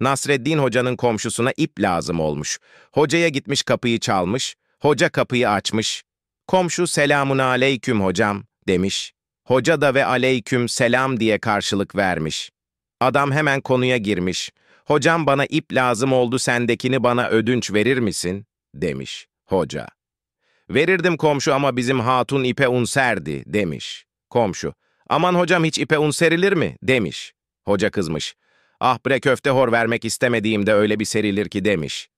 Nasreddin Hoca'nın komşusuna ip lazım olmuş. Hocaya gitmiş kapıyı çalmış, hoca kapıyı açmış. Komşu selamun aleyküm hocam demiş. Hoca da ve aleyküm selam diye karşılık vermiş. Adam hemen konuya girmiş. Hocam bana ip lazım oldu sendekini bana ödünç verir misin? demiş hoca. Verirdim komşu ama bizim hatun ipe un serdi demiş komşu. Aman hocam hiç ipe un serilir mi demiş. Hoca kızmış ah bre köfte hor vermek istemediğimde öyle bir serilir ki demiş.